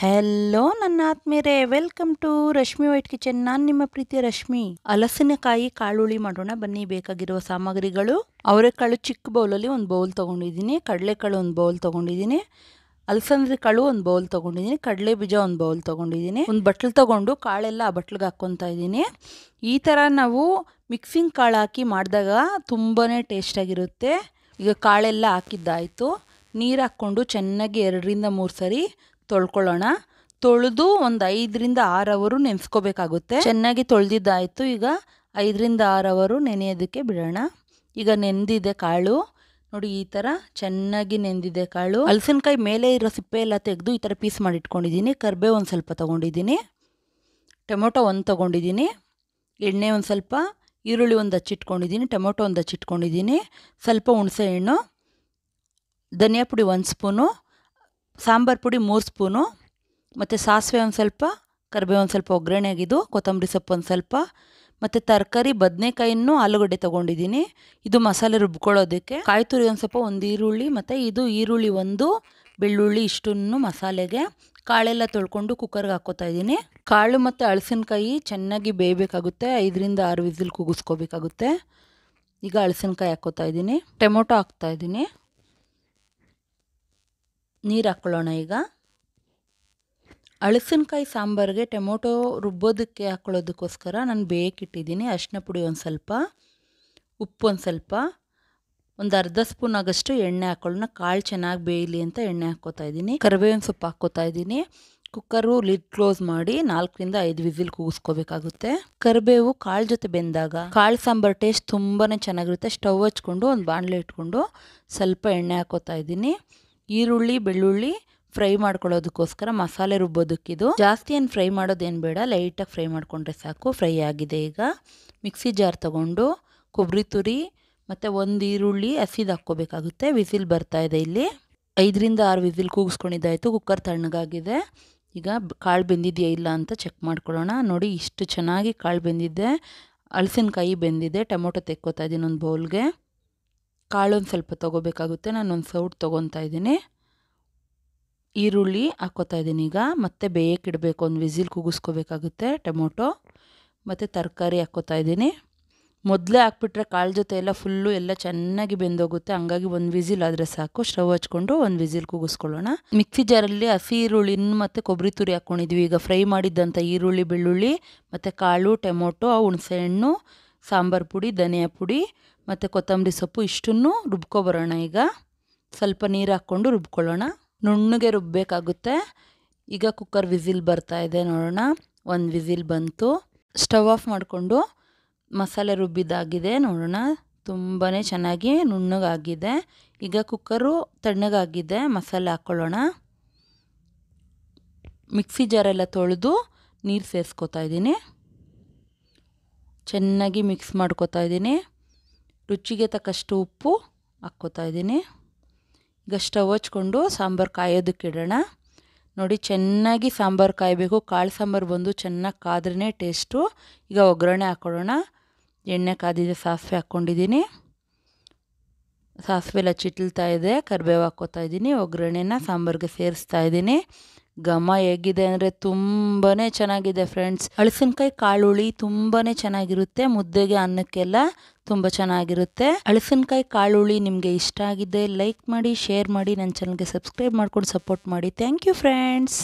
hello ನನ್ನ ಆತ್ಮೇರೆ welcome to Rashmi white kitchen ನಾನು ನಿಮ್ಮ ಪ್ರೀತಿಯ ರಶ್ಮಿ ಹಲಸಿನಕಾಯಿ ಕಾಳುಳಿ ಮಾಡೋಣ ಬನ್ನಿ ಬೇಕಾಗಿರುವ ಸಾಮಗ್ರಿಗಳು ಅವರೆಕಾಳು ಚಿಕ್ಕ ಬೌಲಲ್ಲಿ ಒಂದು ಬೌಲ್ ತೊಗೊಂಡಿದ್ದೀನಿ ಕಡಲೆಕಾಳು ಒಂದು ಬೌಲ್ ತೊಗೊಂಡಿದ್ದೀನಿ ಅಲಸಂದ್ರಿ ಕಾಳು ಒಂದು ಬೌಲ್ ತೊಗೊಂಡಿದ್ದೀನಿ ಕಡಲೆ ಬೀಜ ಒಂದು ಬೌಲ್ ತೊಗೊಂಡಿದ್ದೀನಿ ಒಂದು ಬಟ್ಲು ತೊಗೊಂಡು ಕಾಳೆಲ್ಲ ಆ ಬಟ್ಲಿಗೆ ಹಾಕ್ಕೊತಾ ಇದ್ದೀನಿ ಈ ಥರ ನಾವು ಮಿಕ್ಸಿಂಗ್ ಕಾಳು ಹಾಕಿ ಮಾಡಿದಾಗ ತುಂಬಾ ಟೇಸ್ಟಾಗಿರುತ್ತೆ ಈಗ ಕಾಳೆಲ್ಲ ಹಾಕಿದ್ದಾಯಿತು ನೀರು ಹಾಕ್ಕೊಂಡು ಚೆನ್ನಾಗಿ ಎರಡರಿಂದ ಮೂರು ಸರಿ ತೊಳ್ಕೊಳ್ಳೋಣ ತೊಳೆದು ಒಂದು ಐದರಿಂದ ಆರು ಅವರು ನೆನೆಸ್ಕೋಬೇಕಾಗುತ್ತೆ ಚೆನ್ನಾಗಿ ತೊಳೆದಿದ್ದಾಯಿತು ಈಗ ಐದರಿಂದ ಆರು ಅವರು ನೆನೆಯೋದಕ್ಕೆ ಬಿಡೋಣ ಈಗ ನೆಂದಿದೆ ಕಾಳು ನೋಡಿ ಈ ಥರ ಚೆನ್ನಾಗಿ ನೆಂದಿದೆ ಕಾಳು ಹಲಸಿನಕಾಯಿ ಮೇಲೆ ಇರೋ ಸಿಪ್ಪೆ ಎಲ್ಲ ತೆಗೆದು ಈ ಥರ ಪೀಸ್ ಮಾಡಿಟ್ಕೊಂಡಿದ್ದೀನಿ ಕರ್ಬೇ ಒಂದು ಸ್ವಲ್ಪ ತೊಗೊಂಡಿದ್ದೀನಿ ಟೊಮೊಟೊ ಒಂದು ತೊಗೊಂಡಿದ್ದೀನಿ ಎಣ್ಣೆ ಒಂದು ಸ್ವಲ್ಪ ಈರುಳ್ಳಿ ಒಂದು ಹಚ್ಚಿಟ್ಕೊಂಡಿದ್ದೀನಿ ಟೊಮೊಟೊ ಒಂದು ಹಚ್ಚಿಟ್ಕೊಂಡಿದ್ದೀನಿ ಸ್ವಲ್ಪ ಹುಣಸೆ ಹಣ್ಣು ಧನಿಯಾ ಪುಡಿ ಒಂದು ಸ್ಪೂನು ಸಾಂಬಾರು ಪುಡಿ ಮೂರು ಸ್ಪೂನು ಮತ್ತು ಸಾಸಿವೆ ಒಂದು ಸ್ವಲ್ಪ ಕರಿಬೇವು ಒಂದು ಸ್ವಲ್ಪ ಒಗ್ಗರಣೆ ಆಗಿದ್ದು ಕೊತ್ತಂಬರಿ ಸೊಪ್ಪು ಒಂದು ಸ್ವಲ್ಪ ಮತ್ತು ತರಕಾರಿ ಬದನೆಕಾಯಿನೂ ಆಲೂಗಡ್ಡೆ ತೊಗೊಂಡಿದ್ದೀನಿ ಇದು ಮಸಾಲೆ ರುಬ್ಕೊಳ್ಳೋದಕ್ಕೆ ಕಾಯಿ ತುರಿ ಒಂದು ಸ್ವಲ್ಪ ಒಂದು ಈರುಳ್ಳಿ ಮತ್ತು ಇದು ಈರುಳ್ಳಿ ಒಂದು ಬೆಳ್ಳುಳ್ಳಿ ಇಷ್ಟನ್ನು ಮಸಾಲೆಗೆ ಕಾಳೆಲ್ಲ ತೊಳ್ಕೊಂಡು ಕುಕ್ಕರ್ಗೆ ಹಾಕೋತಾ ಇದ್ದೀನಿ ಕಾಳು ಮತ್ತು ಅಳಸಿನಕಾಯಿ ಚೆನ್ನಾಗಿ ಬೇಯಬೇಕಾಗುತ್ತೆ ಐದರಿಂದ ಆರು ವಿಸಿಲ್ ಕೂಗಿಸ್ಕೋಬೇಕಾಗುತ್ತೆ ಈಗ ಅಳಸಿನಕಾಯಿ ಹಾಕೋತಾ ಇದ್ದೀನಿ ಟೊಮೊಟೊ ಹಾಕ್ತಾ ಇದ್ದೀನಿ ನೀರು ಹಾಕ್ಕೊಳ್ಳೋಣ ಈಗ ಅಳಸಿನಕಾಯಿ ಸಾಂಬಾರಿಗೆ ಟೊಮೊಟೊ ರುಬ್ಬೋದಕ್ಕೆ ಹಾಕ್ಕೊಳ್ಳೋದಕ್ಕೋಸ್ಕರ ನಾನು ಬೇಕಿಟ್ಟಿದ್ದೀನಿ ಅರಿಶಿನ ಪುಡಿ ಒಂದು ಸ್ವಲ್ಪ ಉಪ್ಪು ಒಂದು ಸ್ವಲ್ಪ ಒಂದು ಅರ್ಧ ಸ್ಪೂನ್ ಆಗಷ್ಟು ಎಣ್ಣೆ ಹಾಕೊಳ್ಳೋಣ ಕಾಳು ಚೆನ್ನಾಗಿ ಬೇಯಲಿ ಅಂತ ಎಣ್ಣೆ ಹಾಕ್ಕೋತಾ ಇದ್ದೀನಿ ಕರಿಬೇವಿನ ಸೊಪ್ಪು ಹಾಕ್ಕೋತಾ ಇದ್ದೀನಿ ಕುಕ್ಕರು ಲಿಡ್ ಕ್ಲೋಸ್ ಮಾಡಿ ನಾಲ್ಕರಿಂದ ಐದು ವಿಸಿಲ್ ಕೂಗಿಸ್ಕೋಬೇಕಾಗುತ್ತೆ ಕರಿಬೇವು ಕಾಳು ಜೊತೆ ಬೆಂದಾಗ ಕಾಳು ಸಾಂಬಾರು ಟೇಸ್ಟ್ ತುಂಬಾ ಚೆನ್ನಾಗಿರುತ್ತೆ ಸ್ಟವ್ ಹಚ್ಕೊಂಡು ಒಂದು ಬಾಣಲೆ ಇಟ್ಕೊಂಡು ಸ್ವಲ್ಪ ಎಣ್ಣೆ ಹಾಕೋತಾ ಇದ್ದೀನಿ ಈರುಳ್ಳಿ ಬೆಳ್ಳುಳ್ಳಿ ಫ್ರೈ ಮಾಡ್ಕೊಳ್ಳೋದಕ್ಕೋಸ್ಕರ ಮಸಾಲೆ ರುಬ್ಬೋದಕ್ಕಿದು ಜಾಸ್ತಿ ಏನು ಫ್ರೈ ಮಾಡೋದೇನು ಬೇಡ ಲೈಟಾಗಿ ಫ್ರೈ ಮಾಡಿಕೊಂಡ್ರೆ ಸಾಕು ಫ್ರೈ ಆಗಿದೆ ಈಗ ಮಿಕ್ಸಿ ಜಾರ್ ತಗೊಂಡು ಕೊಬ್ಬರಿ ತುರಿ ಮತ್ತು ಒಂದು ಈರುಳ್ಳಿ ಹಸಿದು ಹಾಕ್ಕೋಬೇಕಾಗುತ್ತೆ ವಿಸಿಲ್ ಬರ್ತಾ ಇದೆ ಇಲ್ಲಿ ಐದರಿಂದ ಆರು ವಿಸಿಲ್ ಕೂಗಿಸ್ಕೊಂಡಿದ್ದಾಯಿತು ಕುಕ್ಕರ್ ತಣ್ಣಗಾಗಿದೆ ಈಗ ಕಾಳು ಬೆಂದಿದೆಯಾ ಇಲ್ಲ ಅಂತ ಚೆಕ್ ಮಾಡ್ಕೊಳ್ಳೋಣ ನೋಡಿ ಇಷ್ಟು ಚೆನ್ನಾಗಿ ಕಾಳು ಬೆಂದಿದೆ ಹಲಸಿನಕಾಯಿ ಬೆಂದಿದೆ ಟೊಮೊಟೊ ತೆಕ್ಕೋತಾ ಇದ್ದೀನಿ ಒಂದು ಬೌಲ್ಗೆ ಕಾಳೊಂದು ಸ್ವಲ್ಪ ತೊಗೋಬೇಕಾಗುತ್ತೆ ನಾನೊಂದು ಸೌಟ್ ತೊಗೊತಾ ಇದ್ದೀನಿ ಈರುಳ್ಳಿ ಹಾಕ್ಕೋತಾ ಇದ್ದೀನಿ ಈಗ ಮತ್ತೆ ಬೇಯಕ್ಕಿಡಬೇಕು ಒಂದು ವಿಸಿಲ್ ಕೂಗಿಸ್ಕೋಬೇಕಾಗುತ್ತೆ ಟೊಮೊಟೊ ಮತ್ತು ತರಕಾರಿ ಹಾಕ್ಕೋತಾ ಇದ್ದೀನಿ ಮೊದಲೇ ಹಾಕ್ಬಿಟ್ರೆ ಕಾಳು ಜೊತೆ ಎಲ್ಲ ಫುಲ್ಲು ಎಲ್ಲ ಚೆನ್ನಾಗಿ ಬೆಂದೋಗುತ್ತೆ ಹಂಗಾಗಿ ಒಂದು ವಿಸಿಲ್ ಆದರೆ ಸಾಕು ಸ್ಟವ್ ಹಚ್ಕೊಂಡು ಒಂದು ವಿಸಿಲ್ ಕೂಗಿಸ್ಕೊಳ್ಳೋಣ ಮಿಕ್ಸಿ ಜಾರಲ್ಲಿ ಹಸಿ ಈರುಳ್ಳಿನ ಮತ್ತು ಕೊಬ್ಬರಿ ತುರಿ ಹಾಕ್ಕೊಂಡಿದ್ವಿ ಈಗ ಫ್ರೈ ಮಾಡಿದ್ದಂಥ ಈರುಳ್ಳಿ ಬೆಳ್ಳುಳ್ಳಿ ಮತ್ತು ಕಾಳು ಟೊಮೊಟೊ ಹುಣಸೆಹಣ್ಣು ಸಾಂಬಾರು ಪುಡಿ ಧನಿಯಾ ಪುಡಿ ಮತ್ತು ಕೊತ್ತಂಬರಿ ಸೊಪ್ಪು ಇಷ್ಟನ್ನು ರುಬ್ಕೊಬರೋಣ ಈಗ ಸ್ವಲ್ಪ ನೀರು ಹಾಕ್ಕೊಂಡು ರುಬ್ಕೊಳ್ಳೋಣ ನುಣ್ಣಗೆ ರುಬ್ಬಬೇಕಾಗುತ್ತೆ ಈಗ ಕುಕ್ಕರ್ ವಿಸಿಲ್ ಬರ್ತಾ ಇದೆ ನೋಡೋಣ ಒಂದು ವಿಸಿಲ್ ಬಂತು ಸ್ಟವ್ ಆಫ್ ಮಾಡಿಕೊಂಡು ಮಸಾಲೆ ರುಬ್ಬಿದ್ದಾಗಿದೆ ನೋಡೋಣ ತುಂಬಾ ಚೆನ್ನಾಗಿ ನುಣ್ಣಗಾಗಿದೆ ಈಗ ಕುಕ್ಕರು ತಣ್ಣಗಾಗಿದೆ ಮಸಾಲೆ ಹಾಕ್ಕೊಳ್ಳೋಣ ಮಿಕ್ಸಿ ಜಾರೆಲ್ಲ ತೊಳೆದು ನೀರು ಸೇರಿಸ್ಕೊತಾ ಇದ್ದೀನಿ ಚೆನ್ನಾಗಿ ಮಿಕ್ಸ್ ಮಾಡ್ಕೋತಾ ಇದ್ದೀನಿ ರುಚಿಗೆ ತಕ್ಕಷ್ಟು ಉಪ್ಪು ಹಾಕ್ಕೋತಾ ಇದ್ದೀನಿ ಈಗ ಸ್ಟವ್ ಹಚ್ಕೊಂಡು ಸಾಂಬಾರು ಕಾಯೋದಕ್ಕೆ ಇಡೋಣ ನೋಡಿ ಚೆನ್ನಾಗಿ ಸಾಂಬಾರು ಕಾಯಬೇಕು ಕಾಳು ಸಾಂಬಾರು ಬಂದು ಚೆನ್ನಾಗಿ ಕಾದ್ರೇ ಟೇಸ್ಟು ಈಗ ಒಗ್ಗರಣೆ ಹಾಕ್ಕೊಡೋಣ ಎಣ್ಣೆ ಕಾದಿದೆ ಸಾಸಿವೆ ಹಾಕ್ಕೊಂಡಿದ್ದೀನಿ ಸಾಸಿವೆ ಎಲ್ಲ ಚಿಟ್ಲ್ತಾ ಇದೆ ಕರಿಬೇವು ಹಾಕ್ಕೋತಾ ಇದ್ದೀನಿ ಒಗ್ಗರಣೆನ ಸಾಂಬಾರಿಗೆ ಸೇರಿಸ್ತಾ ಇದ್ದೀನಿ ಘಮ ಹೇಗಿದೆ ಅಂದರೆ ತುಂಬಾ ಚೆನ್ನಾಗಿದೆ ಫ್ರೆಂಡ್ಸ್ ಹಳಸಿನಕಾಯಿ ಕಾಳುಳಿ ತುಂಬಾ ಚೆನ್ನಾಗಿರುತ್ತೆ ಮುದ್ದೆಗೆ ಅನ್ನಕ್ಕೆಲ್ಲ ತುಂಬ ಚೆನ್ನಾಗಿರುತ್ತೆ ಹಳಸಿನಕಾಯಿ ಕಾಳುಳಿ ನಿಮಗೆ ಇಷ್ಟ ಆಗಿದೆ ಲೈಕ್ ಮಾಡಿ ಶೇರ್ ಮಾಡಿ ನನ್ನ ಚಾನಲ್ಗೆ ಸಬ್ಸ್ಕ್ರೈಬ್ ಮಾಡ್ಕೊಂಡು ಸಪೋರ್ಟ್ ಮಾಡಿ ಥ್ಯಾಂಕ್ ಯು ಫ್ರೆಂಡ್ಸ್